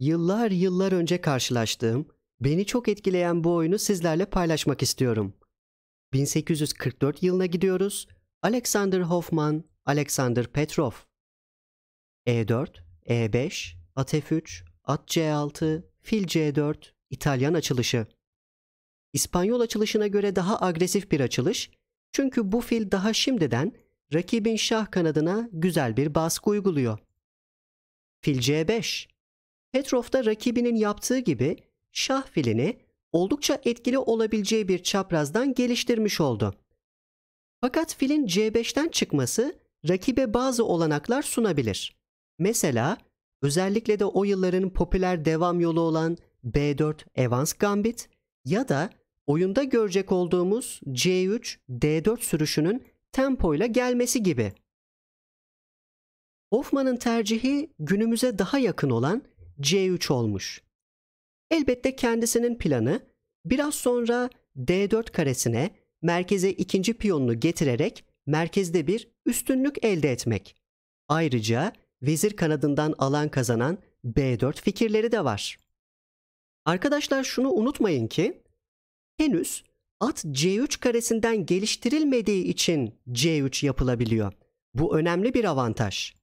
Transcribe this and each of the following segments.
Yıllar yıllar önce karşılaştığım, beni çok etkileyen bu oyunu sizlerle paylaşmak istiyorum. 1844 yılına gidiyoruz. Alexander Hoffman, Alexander Petrov. E4, E5, At F3, At C6, Fil C4, İtalyan açılışı. İspanyol açılışına göre daha agresif bir açılış çünkü bu fil daha şimdiden rakibin şah kanadına güzel bir baskı uyguluyor. Fil C5 Petrov da rakibinin yaptığı gibi şah filini oldukça etkili olabileceği bir çaprazdan geliştirmiş oldu. Fakat filin C5'ten çıkması rakibe bazı olanaklar sunabilir. Mesela özellikle de o yılların popüler devam yolu olan B4 Evans Gambit ya da oyunda görecek olduğumuz C3 D4 sürüşünün tempoyla gelmesi gibi. Hoffman'ın tercihi günümüze daha yakın olan C3 olmuş. Elbette kendisinin planı biraz sonra D4 karesine merkeze ikinci piyonunu getirerek merkezde bir üstünlük elde etmek. Ayrıca vezir kanadından alan kazanan B4 fikirleri de var. Arkadaşlar şunu unutmayın ki henüz at C3 karesinden geliştirilmediği için C3 yapılabiliyor. Bu önemli bir avantaj.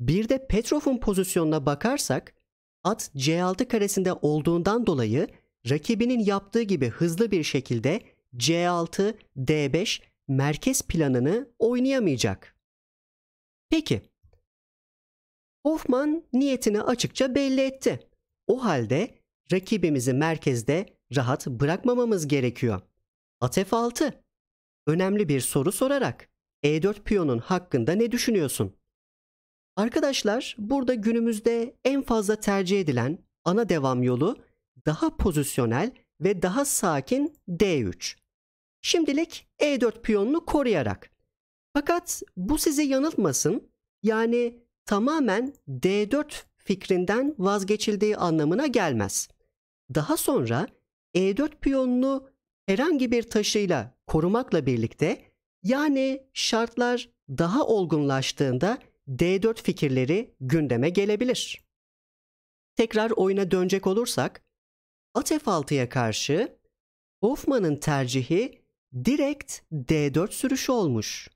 Bir de Petrov'un pozisyonuna bakarsak At C6 karesinde olduğundan dolayı rakibinin yaptığı gibi hızlı bir şekilde C6, D5 merkez planını oynayamayacak. Peki. Hoffman niyetini açıkça belli etti. O halde rakibimizi merkezde rahat bırakmamamız gerekiyor. At F6. Önemli bir soru sorarak E4 piyonun hakkında ne düşünüyorsun? Arkadaşlar burada günümüzde en fazla tercih edilen ana devam yolu daha pozisyonel ve daha sakin D3. Şimdilik E4 piyonunu koruyarak. Fakat bu size yanıltmasın. Yani tamamen D4 fikrinden vazgeçildiği anlamına gelmez. Daha sonra E4 piyonunu herhangi bir taşıyla korumakla birlikte yani şartlar daha olgunlaştığında D4 fikirleri gündeme gelebilir. Tekrar oyuna dönecek olursak, at F6'ya karşı Hoffman'ın tercihi direkt D4 sürüşü olmuş.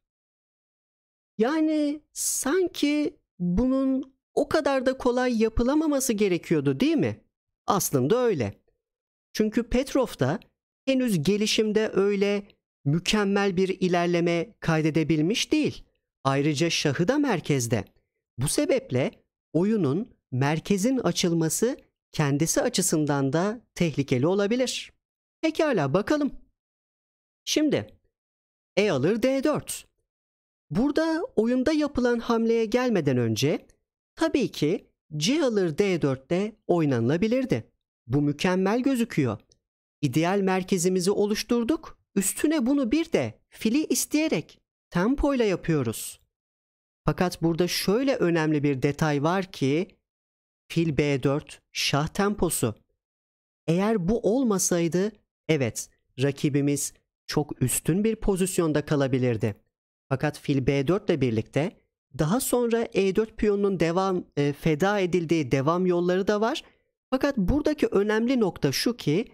Yani sanki bunun o kadar da kolay yapılamaması gerekiyordu değil mi? Aslında öyle. Çünkü Petrov da henüz gelişimde öyle mükemmel bir ilerleme kaydedebilmiş değil. Ayrıca şahı da merkezde. Bu sebeple oyunun merkezin açılması kendisi açısından da tehlikeli olabilir. Pekala bakalım. Şimdi E alır D4. Burada oyunda yapılan hamleye gelmeden önce tabii ki C alır D4'te oynanılabilirdi. Bu mükemmel gözüküyor. İdeal merkezimizi oluşturduk. Üstüne bunu bir de fili isteyerek tempoyla yapıyoruz. Fakat burada şöyle önemli bir detay var ki fil B4 şah temposu. Eğer bu olmasaydı evet rakibimiz çok üstün bir pozisyonda kalabilirdi. Fakat fil B4 ile birlikte daha sonra E4 piyonunun devam e, feda edildiği devam yolları da var. Fakat buradaki önemli nokta şu ki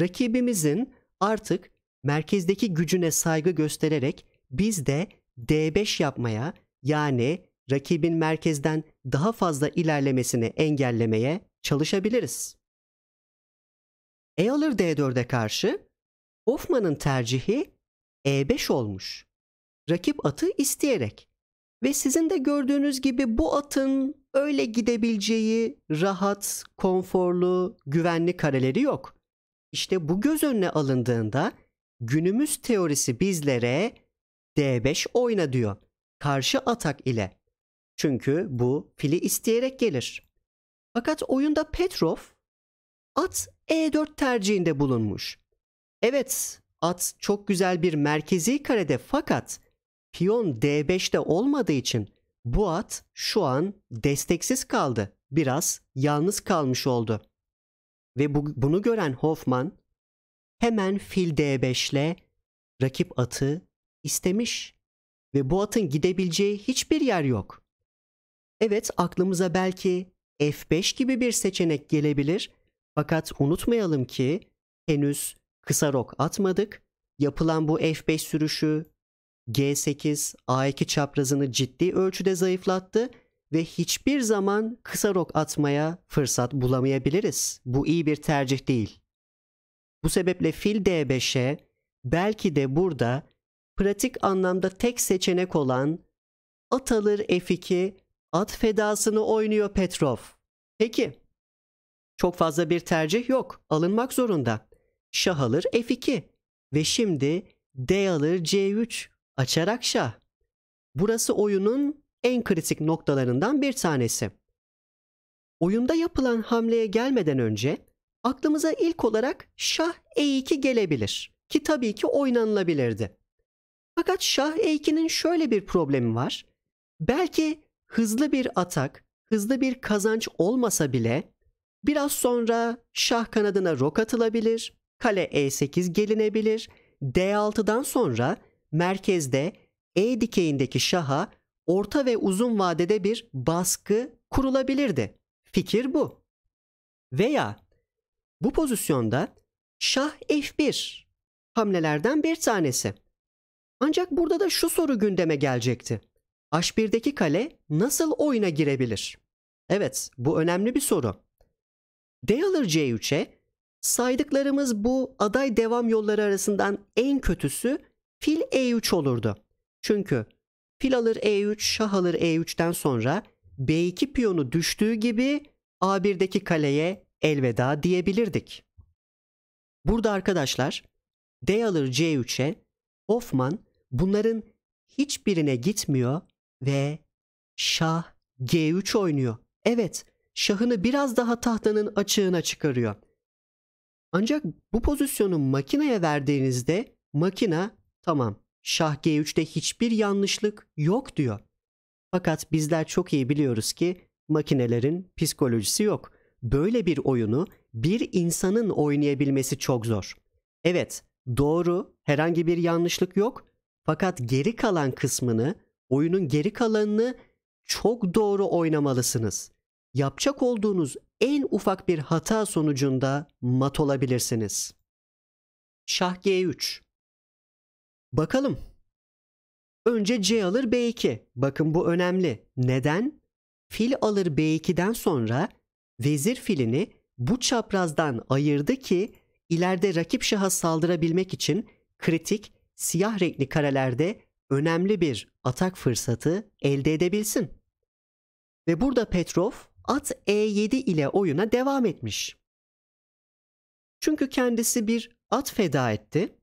rakibimizin artık merkezdeki gücüne saygı göstererek biz de D5 yapmaya yani rakibin merkezden daha fazla ilerlemesini engellemeye çalışabiliriz. E alır D4'e karşı Hoffman'ın tercihi E5 olmuş. Rakip atı isteyerek ve sizin de gördüğünüz gibi bu atın öyle gidebileceği rahat, konforlu, güvenli kareleri yok. İşte bu göz önüne alındığında günümüz teorisi bizlere D5 oyna diyor. Karşı atak ile. Çünkü bu fili isteyerek gelir. Fakat oyunda Petrov at E4 tercihinde bulunmuş. Evet, at çok güzel bir merkezi karede fakat piyon D5'te olmadığı için bu at şu an desteksiz kaldı. Biraz yalnız kalmış oldu. Ve bu, bunu gören Hoffman hemen fil D5 ile rakip atı istemiş ve bu atın gidebileceği hiçbir yer yok. Evet aklımıza belki F5 gibi bir seçenek gelebilir fakat unutmayalım ki henüz kısa rok atmadık. Yapılan bu F5 sürüşü G8, A2 çaprazını ciddi ölçüde zayıflattı ve hiçbir zaman kısa rok atmaya fırsat bulamayabiliriz. Bu iyi bir tercih değil. Bu sebeple fil D5'e belki de burada pratik anlamda tek seçenek olan at alır F2, at fedasını oynuyor Petrov. Peki, çok fazla bir tercih yok, alınmak zorunda. Şah alır F2 ve şimdi D alır C3, açarak şah. Burası oyunun en kritik noktalarından bir tanesi. Oyunda yapılan hamleye gelmeden önce aklımıza ilk olarak şah E2 gelebilir ki tabii ki oynanılabilirdi. Fakat şah e2'nin şöyle bir problemi var. Belki hızlı bir atak, hızlı bir kazanç olmasa bile biraz sonra şah kanadına rok atılabilir, kale e8 gelinebilir. D6'dan sonra merkezde e dikeyindeki şaha orta ve uzun vadede bir baskı kurulabilirdi. Fikir bu. Veya bu pozisyonda şah f1 hamlelerden bir tanesi. Ancak burada da şu soru gündeme gelecekti. H1'deki kale nasıl oyuna girebilir? Evet, bu önemli bir soru. D alır C3'e saydıklarımız bu aday devam yolları arasından en kötüsü fil E3 olurdu. Çünkü fil alır E3, şah alır E3'ten sonra B2 piyonu düştüğü gibi A1'deki kaleye elveda diyebilirdik. Burada arkadaşlar D alır C3'e Hoffman bunların hiçbirine gitmiyor ve şah G3 oynuyor. Evet, şahını biraz daha tahtanın açığına çıkarıyor. Ancak bu pozisyonu makineye verdiğinizde makina tamam şah G3'te hiçbir yanlışlık yok diyor. Fakat bizler çok iyi biliyoruz ki makinelerin psikolojisi yok. Böyle bir oyunu bir insanın oynayabilmesi çok zor. Evet, doğru, herhangi bir yanlışlık yok. Fakat geri kalan kısmını, oyunun geri kalanını çok doğru oynamalısınız. Yapacak olduğunuz en ufak bir hata sonucunda mat olabilirsiniz. Şah G3 Bakalım. Önce C alır B2. Bakın bu önemli. Neden? Fil alır B2'den sonra vezir filini bu çaprazdan ayırdı ki ileride rakip şaha saldırabilmek için kritik siyah renkli karelerde önemli bir atak fırsatı elde edebilsin. Ve burada Petrov at E7 ile oyuna devam etmiş. Çünkü kendisi bir at feda etti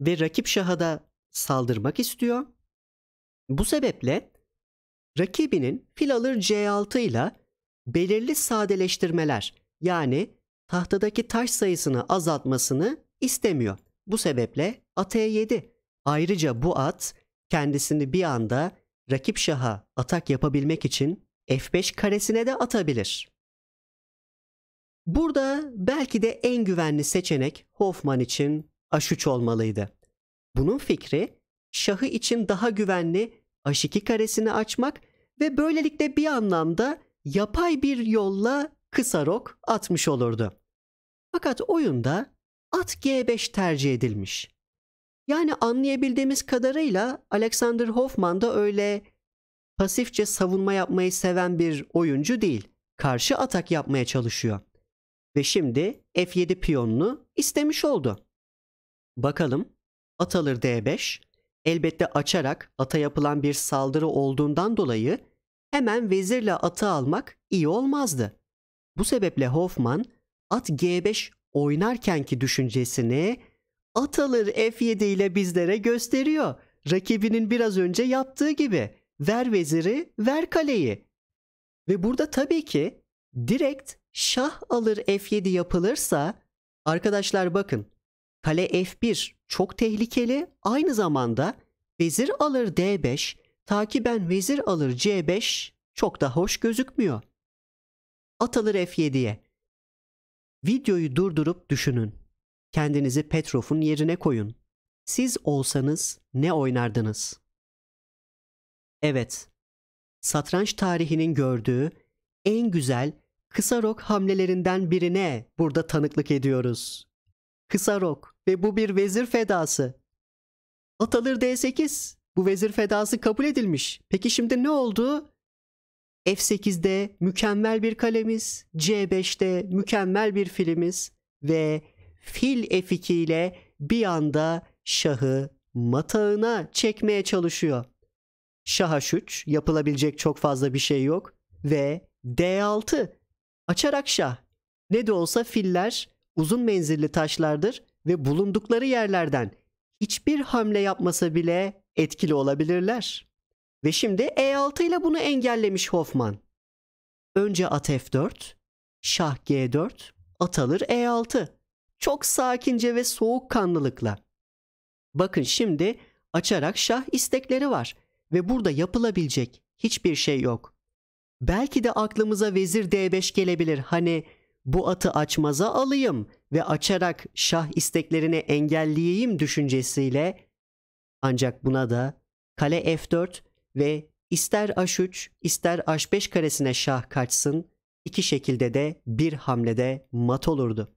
ve rakip şaha da saldırmak istiyor. Bu sebeple rakibinin fil alır C6 ile belirli sadeleştirmeler yani tahtadaki taş sayısını azaltmasını istemiyor. Bu sebeple at e7. Ayrıca bu at kendisini bir anda rakip şaha atak yapabilmek için f5 karesine de atabilir. Burada belki de en güvenli seçenek Hoffman için h3 olmalıydı. Bunun fikri şahı için daha güvenli h2 karesini açmak ve böylelikle bir anlamda yapay bir yolla kısa rok atmış olurdu. Fakat oyunda at G5 tercih edilmiş. Yani anlayabildiğimiz kadarıyla Alexander Hoffman da öyle pasifçe savunma yapmayı seven bir oyuncu değil. Karşı atak yapmaya çalışıyor. Ve şimdi F7 piyonunu istemiş oldu. Bakalım at alır D5. Elbette açarak ata yapılan bir saldırı olduğundan dolayı hemen vezirle atı almak iyi olmazdı. Bu sebeple Hoffman at G5 oynarkenki düşüncesini at alır F7 ile bizlere gösteriyor. Rakibinin biraz önce yaptığı gibi ver veziri ver kaleyi. Ve burada tabii ki direkt şah alır F7 yapılırsa arkadaşlar bakın kale F1 çok tehlikeli aynı zamanda vezir alır D5 takiben vezir alır C5 çok da hoş gözükmüyor. At alır F7'ye Videoyu durdurup düşünün. Kendinizi Petrov'un yerine koyun. Siz olsanız ne oynardınız? Evet, satranç tarihinin gördüğü en güzel kısa rok hamlelerinden birine burada tanıklık ediyoruz. Kısa rok ve bu bir vezir fedası. Atalır D8. Bu vezir fedası kabul edilmiş. Peki şimdi ne oldu? F8'de mükemmel bir kalemiz, c 5de mükemmel bir filimiz ve fil F2 ile bir anda şahı matağına çekmeye çalışıyor. Şah H3 yapılabilecek çok fazla bir şey yok ve D6 açarak şah. Ne de olsa filler uzun menzilli taşlardır ve bulundukları yerlerden hiçbir hamle yapmasa bile etkili olabilirler. Ve şimdi E6 ile bunu engellemiş Hoffman. Önce at F4, şah G4, at alır E6. Çok sakince ve soğukkanlılıkla. Bakın şimdi açarak şah istekleri var ve burada yapılabilecek hiçbir şey yok. Belki de aklımıza vezir D5 gelebilir. Hani bu atı açmaza alayım ve açarak şah isteklerini engelleyeyim düşüncesiyle ancak buna da kale F4 ve ister h3 ister h5 karesine şah kaçsın iki şekilde de bir hamlede mat olurdu.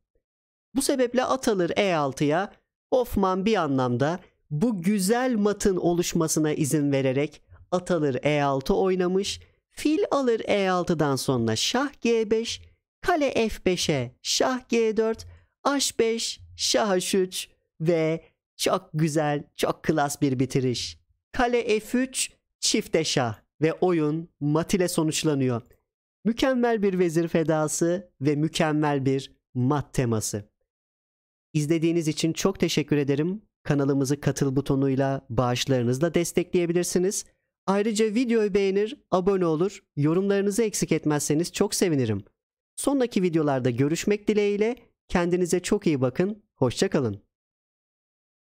Bu sebeple at alır e6'ya Hoffman bir anlamda bu güzel matın oluşmasına izin vererek at alır e6 oynamış, fil alır e6'dan sonra şah g5, kale f5'e şah g4, h5, şah h3 ve çok güzel, çok klas bir bitiriş. Kale f3, Çift eşa ve oyun mat ile sonuçlanıyor. Mükemmel bir vezir fedası ve mükemmel bir mat teması. İzlediğiniz için çok teşekkür ederim. Kanalımızı katıl butonuyla bağışlarınızla destekleyebilirsiniz. Ayrıca videoyu beğenir, abone olur, yorumlarınızı eksik etmezseniz çok sevinirim. Sonraki videolarda görüşmek dileğiyle kendinize çok iyi bakın, hoşçakalın.